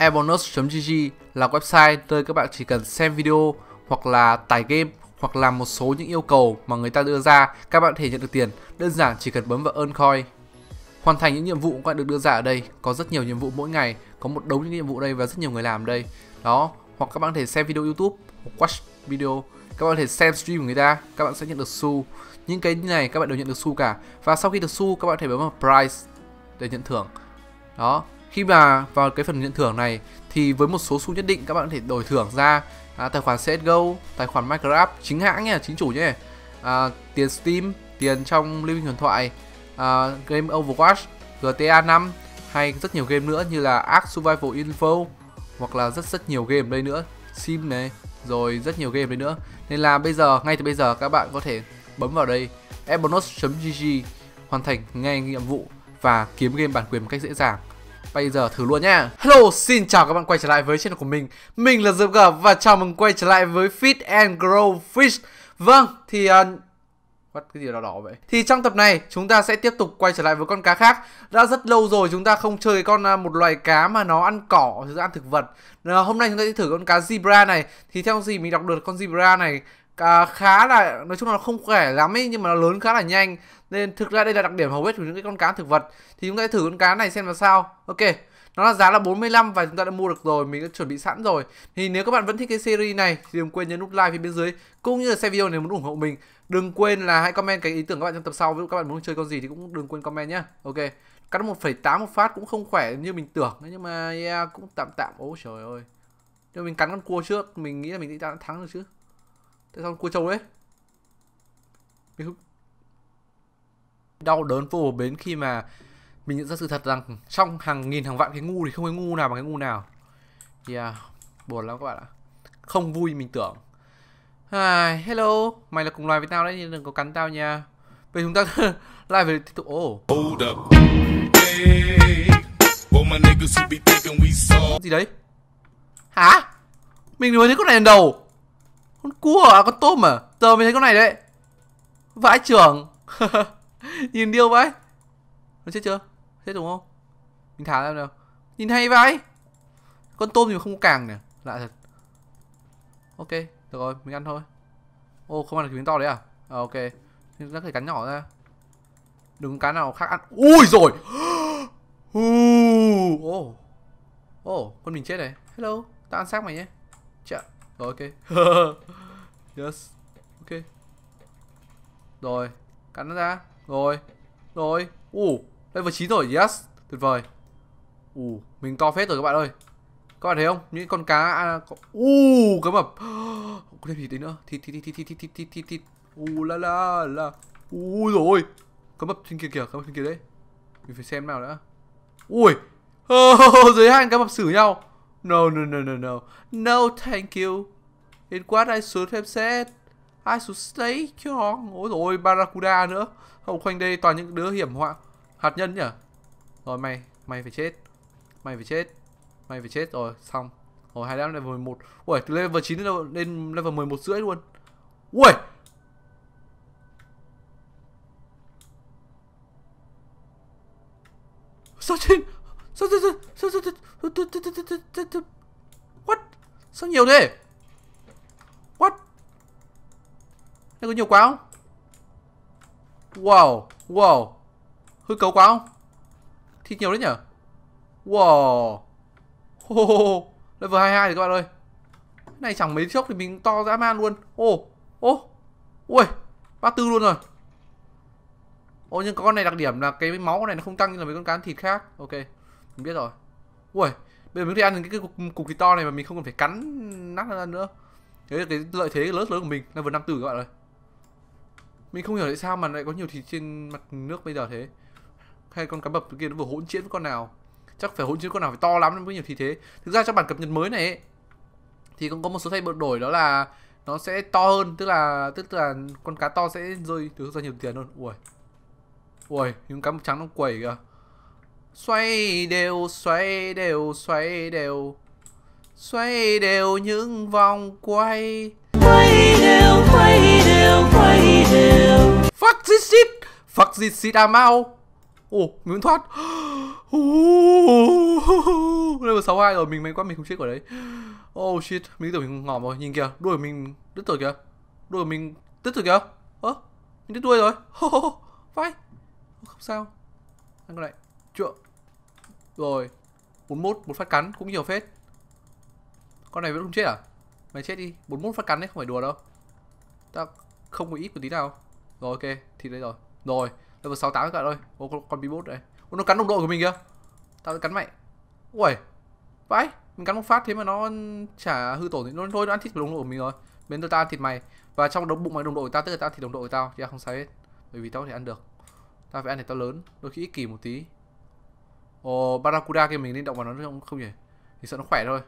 ebonus.gg là website nơi các bạn chỉ cần xem video hoặc là tải game hoặc làm một số những yêu cầu mà người ta đưa ra các bạn thể nhận được tiền đơn giản chỉ cần bấm vào earn coin hoàn thành những nhiệm vụ các bạn được đưa ra ở đây có rất nhiều nhiệm vụ mỗi ngày có một đống những nhiệm vụ đây và rất nhiều người làm đây đó hoặc các bạn có thể xem video youtube hoặc watch video các bạn có thể xem stream của người ta các bạn sẽ nhận được xu những cái này các bạn đều nhận được xu cả và sau khi được xu các bạn có thể bấm vào price để nhận thưởng đó khi mà vào cái phần nhận thưởng này thì với một số xu nhất định các bạn có thể đổi thưởng ra à, tài khoản CSGO, tài khoản Minecraft chính hãng nhé, chính chủ nhé. À, tiền Steam, tiền trong minh huyền thoại, à, game Overwatch, GTA 5 hay rất nhiều game nữa như là Ark Survival Info hoặc là rất rất nhiều game đây nữa, Sim này, rồi rất nhiều game đấy nữa. Nên là bây giờ ngay từ bây giờ các bạn có thể bấm vào đây ebonos.gg hoàn thành ngay nhiệm vụ và kiếm game bản quyền một cách dễ dàng. Bây giờ thử luôn nha Hello, xin chào các bạn quay trở lại với channel của mình Mình là Diệp G và chào mừng quay trở lại với Fit and Grow Fish Vâng, thì uh, What, cái gì đó đỏ vậy Thì trong tập này chúng ta sẽ tiếp tục quay trở lại với con cá khác Đã rất lâu rồi chúng ta không chơi con uh, một loài cá mà nó ăn cỏ, nó ăn thực vật à, Hôm nay chúng ta sẽ thử con cá zebra này Thì theo gì mình đọc được con zebra này à, khá là nói chung là không khỏe lắm ấy nhưng mà nó lớn khá là nhanh nên thực ra đây là đặc điểm hầu hết của những cái con cá thực vật thì chúng ta thử con cá này xem là sao ok nó là giá là 45 và chúng ta đã mua được rồi mình đã chuẩn bị sẵn rồi thì nếu các bạn vẫn thích cái series này thì đừng quên nhấn nút like phía bên dưới cũng như là xem video nếu muốn ủng hộ mình đừng quên là hãy comment cái ý tưởng các bạn trong tập sau ví dụ các bạn muốn chơi con gì thì cũng đừng quên comment nhé ok cắt 1,8 một phát cũng không khỏe như mình tưởng nhưng mà yeah, cũng tạm tạm ố trời ơi nhưng mình cắn con cua trước mình nghĩ là mình đã thắng được chứ tại sao cua trâu đấy đau đớn vô bến khi mà mình nhận ra sự thật rằng trong hàng nghìn hàng vạn cái ngu thì không có ngu nào mà cái ngu nào yeah buồn lắm các bạn ạ không vui mình tưởng hi hello mày là cùng loài với tao đấy đừng có cắn tao nha vậy chúng ta lại về tiếp tục ồ gì đấy hả mình mới thấy con này lần đầu con cua à? Con tôm à? Giờ mới thấy con này đấy. Vãi trưởng. Nhìn điêu vãi. Nó chết chưa? Chết đúng không? Mình thả ra nào. Nhìn hay vãi. Con tôm thì không có càng nè. Lạ thật. Ok. Được rồi. Mình ăn thôi. Ô, oh, không ăn được miếng to đấy à? à ok. Nhưng nó phải cắn nhỏ ra. Đừng cá nào khác ăn. Ui rồi. Ô. Ô, con mình chết này. Hello, tao ăn xác mày nhé. Chà. Rồi ok Yes Ok Rồi Cắn nó ra Rồi Rồi Ủ uh, Level 9 rồi Yes Tuyệt vời Ủ uh, Mình to phết rồi các bạn ơi Các bạn thấy không Những con cá à, có... Uh Cá mập Có thêm gì đấy nữa Thịt thịt thịt thịt thịt thịt thịt thịt thịt Ù la la la Ui rồi cái mập trên kia kìa cái mập trên kia đấy Mình phải xem nào đã Ui dưới hai hạn cá mập xử nhau No, no, no, no, no. No, thank you. In quá I should have said. I should stay cho. Ôi dồi ôi, Barracuda nữa. Hậu quanh đây toàn những đứa hiểm họa. Hạt nhân nhỉ? Rồi mày, mày phải chết. Mày phải chết. Mày phải chết rồi, xong. Rồi hai level 11. Ui, từ level 9 lên level 11 rưỡi luôn. Ui! Sao trên What? Sao nhiều thế? What? Này có nhiều quá không? Wow, wow. Hư cấu quá không? Thịt nhiều đấy nhở? Wow. Oh, level hai hai rồi các bạn ơi. Cái này chẳng mấy chốc thì mình to dã man luôn. Ô, oh, ô. Oh. Ui, tư luôn rồi. Ô nhưng con này đặc điểm là cái máu con này nó không tăng như là mấy con cá thịt khác. Ok mình biết rồi ui bây giờ mình có thể ăn cái cục, cục thịt to này mà mình không cần phải cắn nát ra nữa đấy là cái lợi thế lớn lớn của mình là vừa năng tử các bạn ơi mình không hiểu tại sao mà lại có nhiều thịt trên mặt nước bây giờ thế hay con cá bập kia nó vừa hỗn chiến với con nào chắc phải hỗn chiến con nào phải to lắm mới nhiều thịt thế thực ra trong bản cập nhật mới này ấy, thì cũng có một số thay đổi đó là nó sẽ to hơn tức là tức là con cá to sẽ rơi từ ra nhiều tiền hơn ui ui những cá bập trắng nó quẩy kìa Xoay đều, xoay đều, xoay đều Xoay đều những vòng quay Quay đều, quay đều, quay đều Fuck this shit Fuck this shit I'm out Ồ, oh, mình thoát Level 62 rồi, mình may quá mình không chết ở đấy Oh shit, mình tưởng mình ngỏm rồi, nhìn kìa Đuôi mình đứt rồi kìa Đuôi mình đứt rồi kìa Ơ, mình đứt đuôi rồi Vai Không sao Ăn này chưa. Rồi. 41 một phát cắn cũng nhiều phết. Con này vẫn không chết à? Mày chết đi. 41 phát cắn đấy không phải đùa đâu. Ta không có ít một tí nào. Rồi ok, thì đây rồi. Rồi, level 68 các bạn ơi. Ô con, con bibot này. Ô nó cắn đồng đội của mình kìa. Tao cắn mày. Ui. Vãi, mình cắn một phát thế mà nó chả hư tổn thì nó thôi nó ăn thịt đồng đội của mình rồi. Bên tôi ta ăn thịt mày và trong đống bụng mày đồng đội của tao tức là tao ăn thịt đồng đội của tao, chứ không sao hết. Bởi vì tao có thể ăn được. Tao phải ăn để tao lớn, đôi khi ích kỷ một tí. Ồ, oh, Barracuda kia mình nên động vào nó không, không nhỉ? Thì sợ nó khỏe thôi.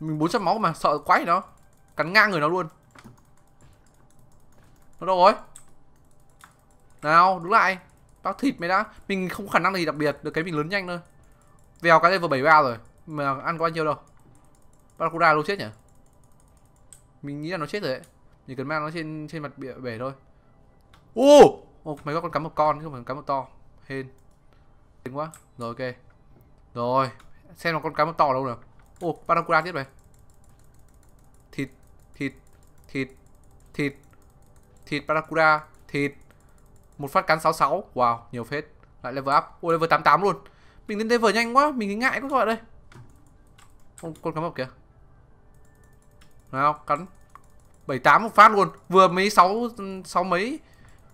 Mình 400 máu mà, sợ quái nó. Cắn ngang người nó luôn. Nó đâu rồi? Nào, đúng lại. Tao thịt mày đã. Mình không khả năng gì đặc biệt, được cái mình lớn nhanh thôi. Vèo cái level 73 rồi. Mà ăn có bao nhiêu đâu. barakuda luôn chết nhỉ? Mình nghĩ là nó chết rồi đấy. Mình cần mang nó trên trên mặt bể, thôi. Ô! Oh! Ô, oh, mày có con cắm một con chứ không phải cắm một to. Hên tính quá rồi ok rồi xem là con cá mập to đâu nào ô oh, barracuda tiếp này thịt thịt thịt thịt thịt barracuda thịt một phát cắn 66 wow nhiều phết lại level up ô oh, level 88 luôn mình lên level nhanh quá mình ngại quá các bạn đây con con cá mập kìa nào cắn 78 một phát luôn vừa mấy sáu sáu mấy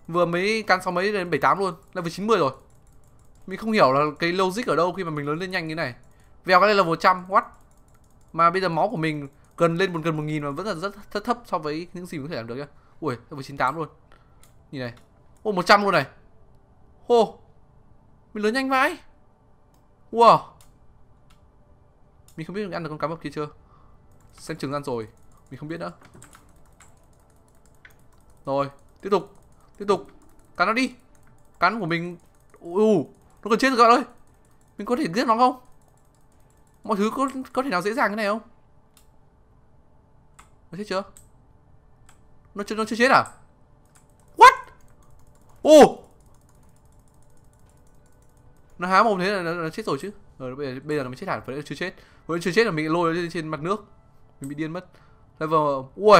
vừa mấy cắn sáu mấy đến 78 luôn level 90 rồi mình không hiểu là cái logic ở đâu khi mà mình lớn lên nhanh như này Vèo cái này là 100 What Mà bây giờ máu của mình gần lên một gần 1000 mà vẫn là rất thấp, thấp so với những gì mình có thể làm được nhá Ui, level 98 luôn Nhìn này Ô 100 luôn này hô, Mình lớn nhanh vãi Wow Mình không biết mình ăn được con cá mập kia chưa Xem chừng ăn rồi Mình không biết nữa Rồi Tiếp tục Tiếp tục Cắn nó đi Cắn của mình Ui nó còn chết rồi các ơi mình có thể giết nó không mọi thứ có có thể nào dễ dàng cái này không nó chết chưa nó chưa nó chưa chết à what ô oh! nó há mồm thế là nó, nó chết rồi chứ rồi ờ, bây giờ bây giờ nó mới chết hẳn vẫn chưa chết vẫn chưa chết là mình lôi lên trên mặt nước mình bị điên mất level ui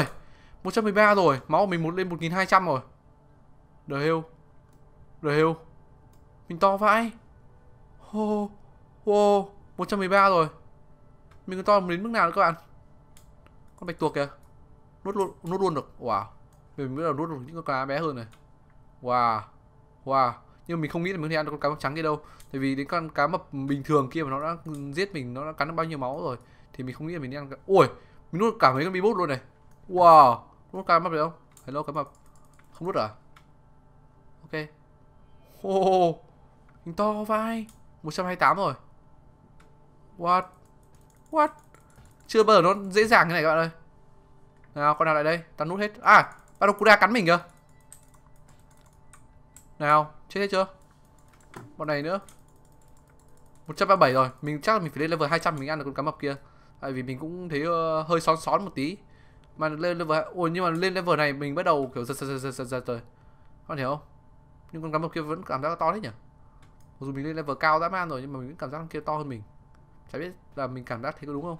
một 113 rồi máu của mình một lên 1200 rồi đời hêu đời hêu mình to vãi Hô Wow 113 rồi Mình to đến mức nào nữa các bạn Con bạch tuộc kìa nốt luôn, nốt luôn được Wow Mình mới là nốt được những con cá bé hơn này Wow Wow nhưng mình không nghĩ là mình có thể ăn được con cá mập trắng kia đâu tại vì đến con cá mập bình thường kia mà nó đã giết mình nó đã cắn được bao nhiêu máu rồi thì mình không nghĩ là mình đi ăn cả... ui mình nuốt cả mấy con bibot luôn này wow nốt cá mập được không hello cá mập không nuốt à ok ô oh, mình to vai 128 rồi What What Chưa bao giờ nó dễ dàng như này các bạn ơi Nào con nào lại đây Tao nút hết À Barracuda cắn mình kìa Nào Chết hết chưa Bọn này nữa 137 rồi Mình chắc là mình phải lên level 200 Mình ăn được con cá mập kia Tại vì mình cũng thấy uh, hơi xón xón một tí Mà lên level Ôi nhưng mà lên level này Mình bắt đầu kiểu giật giật giật giật giật rồi Các bạn hiểu không Nhưng con cá mập kia vẫn cảm giác to đấy nhỉ Mặc dù mình lên level cao dã man rồi nhưng mà mình vẫn cảm giác con kia to hơn mình Chả biết là mình cảm giác thấy có đúng không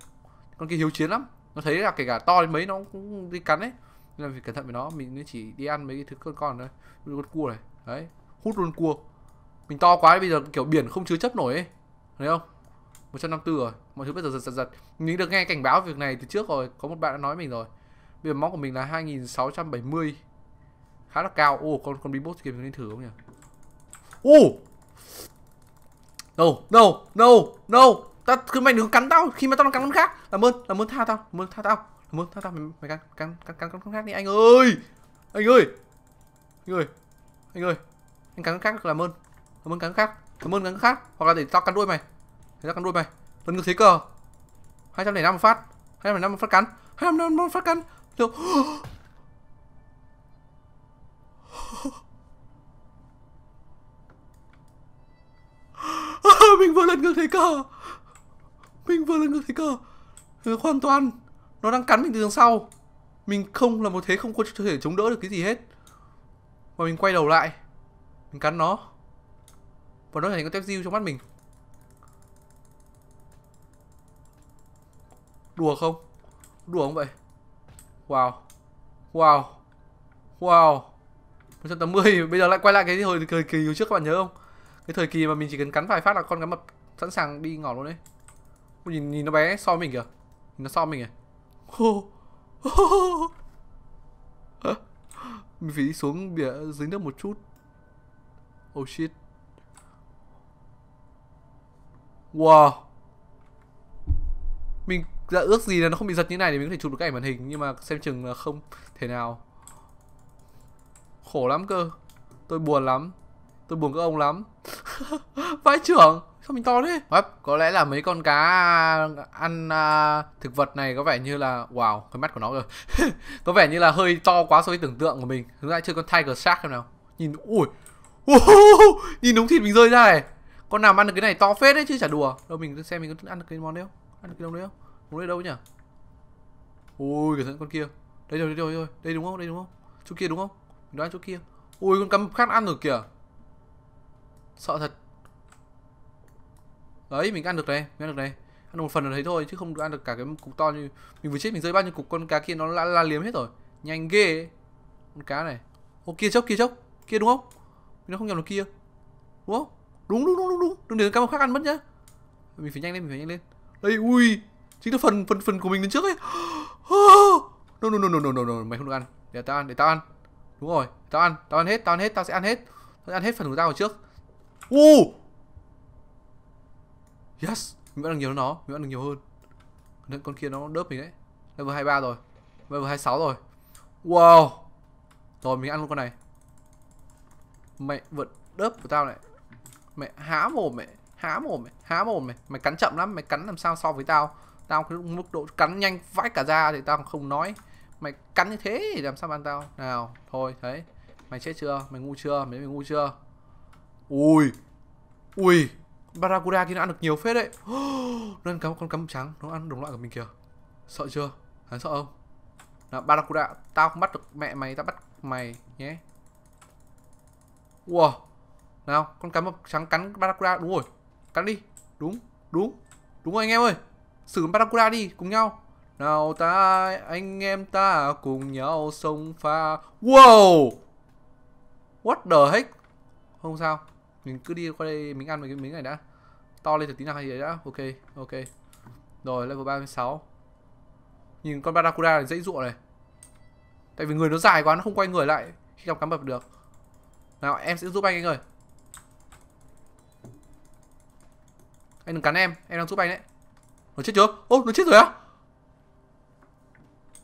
Con kia hiếu chiến lắm Nó thấy là kể cả to đến mấy nó cũng đi cắn ấy Nên là phải cẩn thận với nó Mình chỉ đi ăn mấy cái thứ con con thôi Con cua này Đấy Hút luôn cua Mình to quá bây giờ kiểu biển không chứa chấp nổi ấy Thấy không 154 rồi Mọi thứ bây giờ giật giật giật Mình được nghe cảnh báo việc này từ trước rồi Có một bạn đã nói mình rồi Bây giờ móc của mình là 2670 Khá là cao Ô con con bí bốt kia mình nên thử không nhỉ Ô No, no, no, no. ta cứ mày đừng cắn tao khi mà tao đang cắn con khác. Làm ơn, làm ơn tha tao, làm ơn tha tao. Làm ơn tha tao mày mày cắn cắn cắn cắn con khác đi anh ơi. Anh ơi. Anh ơi. Anh ơi. Anh cắn con khác làm ơn. Làm ơn cắn khác. Làm ơn cắn khác hoặc là để tao cắn đuôi mày. Để tao cắn đuôi mày. Lần ngược thế cờ. 205 một phát. 205 một phát cắn. 205 một phát cắn. Được. vừa lật ngược thấy cờ Mình vừa lật ngược thấy cờ ừ, Hoàn toàn Nó đang cắn mình từ đằng sau Mình không là một thế không có thể chống đỡ được cái gì hết Và mình quay đầu lại Mình cắn nó Và nó thành con tép diêu trong mắt mình Đùa không? Đùa không vậy? Wow Wow Wow 180 Bây giờ lại quay lại cái hồi kỳ kỳ trước các bạn nhớ không cái thời kỳ mà mình chỉ cần cắn vài phát là con cá mập sẵn sàng đi ngỏ luôn đấy Ôi, nhìn nhìn nó bé so mình kìa nhìn nó so mình kìa mình phải đi xuống bìa dưới nước một chút oh shit wow mình đã ước gì là nó không bị giật như này thì mình có thể chụp được cái ảnh màn hình nhưng mà xem chừng là không thể nào khổ lắm cơ tôi buồn lắm tôi buồn các ông lắm vai trưởng sao mình to thế Web, có lẽ là mấy con cá ăn à, thực vật này có vẻ như là wow cái mắt của nó rồi có vẻ như là hơi to quá so với tưởng tượng của mình chúng ta chơi con tiger shark xem nào nhìn ui nhìn đúng thịt mình rơi ra này con nào ăn được cái này to phết đấy chứ chả đùa đâu mình xem mình có ăn được cái món đấy không ăn được cái món đấy không món đấy đâu nhỉ ui cẩn thận con kia đây rồi đây rồi đây đúng không đây đúng không chỗ kia đúng không đó đoán chỗ kia ui con cá khác ăn rồi kìa Sợ thật Đấy mình ăn được này Mình ăn được này Ăn một phần là thấy thôi Chứ không ăn được cả cái cục to như Mình vừa chết mình rơi bao nhiêu cục con cá kia nó la, la liếm hết rồi Nhanh ghê ấy. Con cá này Ô kia chốc kia chốc Kia đúng không Mình nó không nhầm được kia Đúng không Đúng đúng đúng đúng đúng Đừng để cá khác ăn mất nhá Mình phải nhanh lên mình phải nhanh lên Đây ui Chính là phần phần phần của mình đến trước ấy No no no no no no, no. mày không được ăn Để tao ăn để tao ăn Đúng rồi tao ăn tao ăn hết tao ăn hết tao sẽ ăn hết Tao sẽ ăn hết phần của tao ở trước Wow Yes Mình vẫn được nhiều hơn nó Mình vẫn được nhiều hơn Nên con kia nó đớp mình đấy Level 23 rồi Level 26 rồi Wow Rồi mình ăn luôn con này Mẹ vượt đớp của tao này Mẹ há mồm mẹ Há mồm mẹ Há mồm mẹ Mày cắn chậm lắm Mày cắn làm sao so với tao Tao cái mức độ cắn nhanh vãi cả da thì tao không nói Mày cắn như thế thì làm sao ăn tao Nào Thôi đấy Mày chết chưa Mày ngu chưa Mày, mày ngu chưa Ui Ui Barracuda kia nó ăn được nhiều phết đấy Nó ăn cắm con cắm trắng Nó ăn đồng loại của mình kìa Sợ chưa Hắn sợ không Nào Barracuda Tao không bắt được mẹ mày Tao bắt mày nhé Wow Nào con cắm trắng cắn Barracuda Đúng rồi Cắn đi Đúng Đúng Đúng rồi anh em ơi Xử Barracuda đi Cùng nhau nào ta anh em ta cùng nhau sông pha Wow What the heck Không sao mình cứ đi qua đây mình ăn mấy cái miếng này đã to lên thật tí nào hay vậy đã ok ok rồi level 36 nhìn con barracuda này dễ ruộng này tại vì người nó dài quá nó không quay người lại khi gặp cá mập được nào em sẽ giúp anh anh ơi anh đừng cắn em em đang giúp anh đấy nó chết chưa ô nó chết rồi á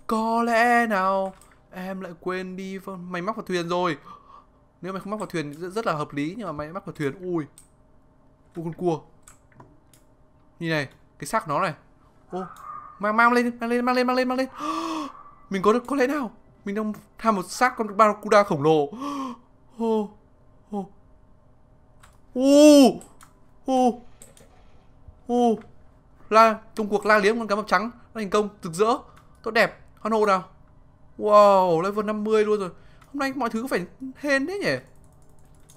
có lẽ nào em lại quên đi mày móc vào thuyền rồi nếu mày không mắc vào thuyền rất, là hợp lý nhưng mà mày mắc vào thuyền ui u con cua nhìn này cái xác nó này ô mang mang lên mang lên mang lên mang lên mang lên mình có được có lẽ nào mình đang tham một xác con barracuda khổng lồ ô ô ô ô la trong cuộc la liếm con cá mập trắng đã thành công rực rỡ tốt đẹp hoan hô nào wow level 50 luôn rồi Hôm nay mọi thứ phải hên thế nhỉ?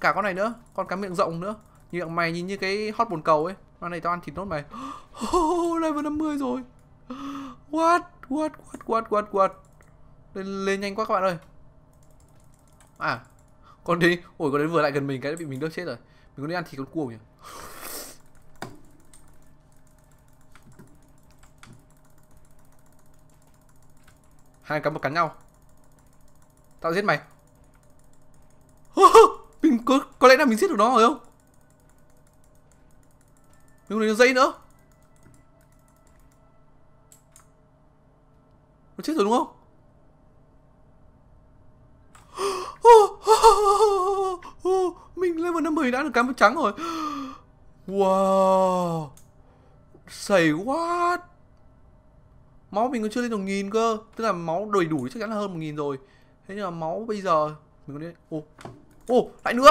Cả con này nữa, con cá miệng rộng nữa. Miệng mày nhìn như cái hot bồn cầu ấy. Con này tao ăn thịt nốt mày. Oh, level 50 rồi. What? What? What? What? What? What? Lên, lên nhanh quá các bạn ơi. À. Con đi. Ôi con đấy vừa lại gần mình cái bị mình đớp chết rồi. Mình có đi ăn thịt con cua nhỉ? hai cá một cắn nhau Tao giết mày Mình có, có lẽ là mình giết được nó rồi không Mình còn lấy dây nữa Nó chết rồi đúng không Mình level mươi đã được cám trắng rồi Wow Say what Máu mình còn chưa lên được nghìn cơ Tức là máu đầy đủ chắc chắn là hơn một nghìn rồi thế nhưng mà máu bây giờ mình có đi ô ô lại nữa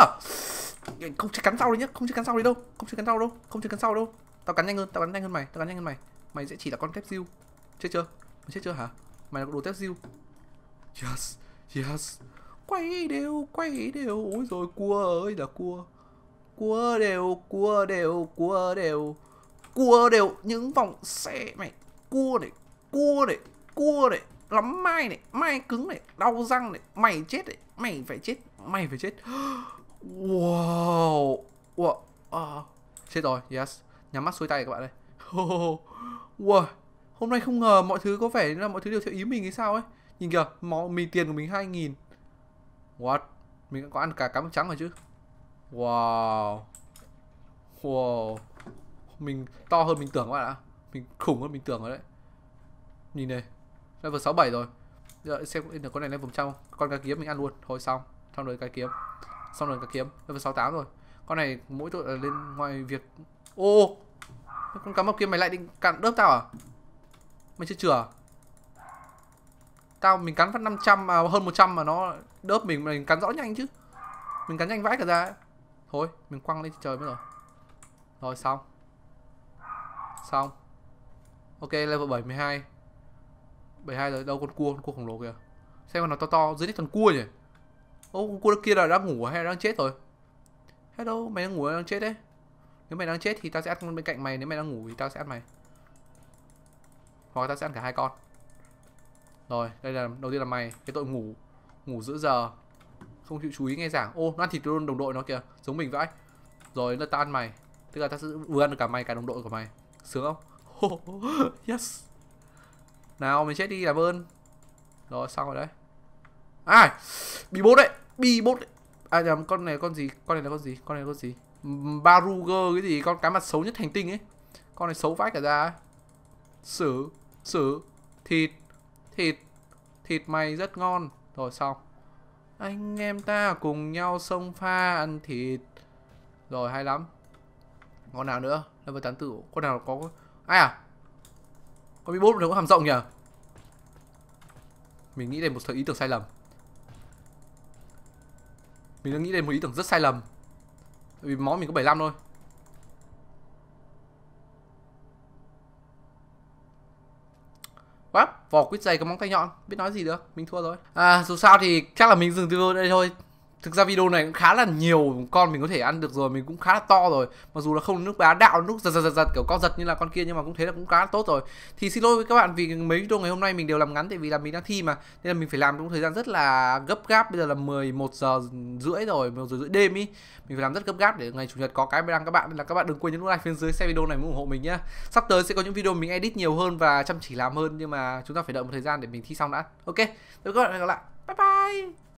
không chết cắn sau đấy nhá không chết cắn sau đấy đâu không chết cắn sau đâu không chết cắn sau đâu tao cắn nhanh hơn tao cắn nhanh hơn mày tao cắn nhanh hơn mày mày sẽ chỉ là con tép diêu chết chưa mày chết chưa hả mày là đồ tép diêu yes yes quay đều quay đều ôi rồi cua ơi là cua cua đều cua đều cua đều cua đều những vòng xe mày cua này cua này cua này lắm mai này mai cứng này đau răng này mày chết này mày phải chết mày phải chết wow wow à. chết rồi yes nhắm mắt xuôi tay các bạn đây wow hôm nay không ngờ mọi thứ có vẻ là mọi thứ đều theo ý mình hay sao ấy nhìn kìa máu mì tiền của mình hai nghìn what mình có ăn cả cám trắng rồi chứ wow wow mình to hơn mình tưởng các bạn ạ mình khủng hơn mình tưởng rồi đấy nhìn này level 67 rồi giờ xem được con này lên vùng trong con cá kiếm mình ăn luôn thôi xong xong rồi cá kiếm xong rồi cá kiếm level 68 rồi con này mỗi tội là lên ngoài việc ô con cá mập kia mày lại định cắn đớp tao à mày chưa chừa à? tao mình cắn phát 500 à, hơn 100 mà nó đớp mình mình cắn rõ nhanh chứ mình cắn nhanh vãi cả ra thôi mình quăng lên trời mới rồi rồi xong xong ok level 72 72 rồi đâu con cua con cua khổng lồ kìa xem con nào to to dưới toàn cua nhỉ ô oh, con cua kia là đang ngủ hay đang chết rồi hello mày đang ngủ hay đang chết đấy nếu mày đang chết thì tao sẽ ăn bên cạnh mày nếu mày đang ngủ thì tao sẽ ăn mày hoặc tao sẽ ăn cả hai con rồi đây là đầu tiên là mày cái tội ngủ ngủ giữa giờ không chịu chú ý nghe giảng ô nó ăn thịt luôn đồng đội nó kìa giống mình vãi rồi là tao ăn mày tức là tao sẽ vừa ăn được cả mày cả đồng đội của mày sướng không yes nào mình chết đi làm ơn Rồi xong rồi đấy À Bị bốt đấy Bị bốt đấy À nhầm con này con gì Con này là con gì Con này là con gì Baruger cái gì Con cái mặt xấu nhất hành tinh ấy Con này xấu vãi cả ra ấy. Sử Sử Thịt Thịt Thịt mày rất ngon Rồi xong Anh em ta cùng nhau sông pha ăn thịt Rồi hay lắm Con nào nữa Level tử, Con nào có Ai à có bị bốt nó có hàm rộng nhỉ Mình nghĩ đây một thời ý tưởng sai lầm Mình đang nghĩ đây một ý tưởng rất sai lầm vì máu mình có 75 thôi Quá, vỏ quýt dày có móng tay nhọn Biết nói gì được, mình thua rồi À dù sao thì chắc là mình dừng video đây thôi thực ra video này cũng khá là nhiều con mình có thể ăn được rồi mình cũng khá là to rồi mặc dù là không nước bá đạo nước giật giật giật giật kiểu con giật như là con kia nhưng mà cũng thế là cũng khá là tốt rồi thì xin lỗi với các bạn vì mấy video ngày hôm nay mình đều làm ngắn tại vì là mình đang thi mà nên là mình phải làm trong thời gian rất là gấp gáp bây giờ là 11 giờ rưỡi rồi một giờ rưỡi đêm ý mình phải làm rất gấp gáp để ngày chủ nhật có cái mới đăng các bạn nên là các bạn đừng quên nhấn like phía dưới xem video này ủng hộ mình nhá sắp tới sẽ có những video mình edit nhiều hơn và chăm chỉ làm hơn nhưng mà chúng ta phải đợi một thời gian để mình thi xong đã ok rồi các bạn hẹn gặp lại bye bye